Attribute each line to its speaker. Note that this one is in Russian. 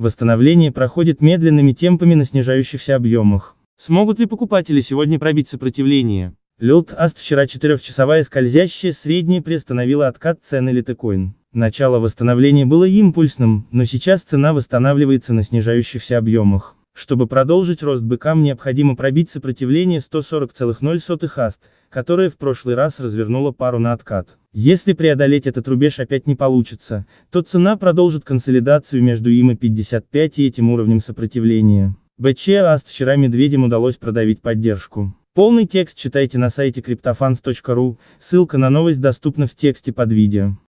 Speaker 1: Восстановление проходит медленными темпами на снижающихся объемах. Смогут ли покупатели сегодня пробить сопротивление? Лилт Аст вчера четырехчасовая скользящая средняя приостановила откат цены литокоин. Начало восстановления было импульсным, но сейчас цена восстанавливается на снижающихся объемах. Чтобы продолжить рост быкам необходимо пробить сопротивление 140,0 аст, которое в прошлый раз развернуло пару на откат. Если преодолеть этот рубеж опять не получится, то цена продолжит консолидацию между ИМА 55 и этим уровнем сопротивления. БЧ Аст вчера медведям удалось продавить поддержку. Полный текст читайте на сайте криптофанс.ру, ссылка на новость доступна в тексте
Speaker 2: под видео.